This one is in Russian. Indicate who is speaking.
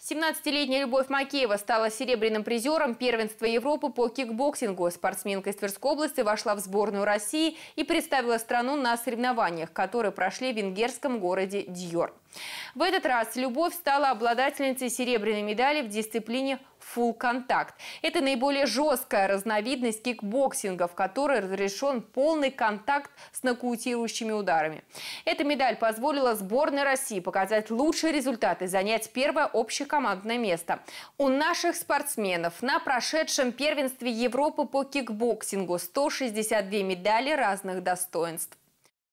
Speaker 1: 17-летняя Любовь Макеева стала серебряным призером первенства Европы по кикбоксингу. Спортсменка из Тверской области вошла в сборную России и представила страну на соревнованиях, которые прошли в венгерском городе Дьор. В этот раз Любовь стала обладательницей серебряной медали в дисциплине Full контакт. Это наиболее жесткая разновидность кикбоксинга, в которой разрешен полный контакт с нокаутирующими ударами. Эта медаль позволила сборной России показать лучшие результаты, занять первое общее командное место. У наших спортсменов на прошедшем первенстве Европы по кикбоксингу 162 медали разных достоинств.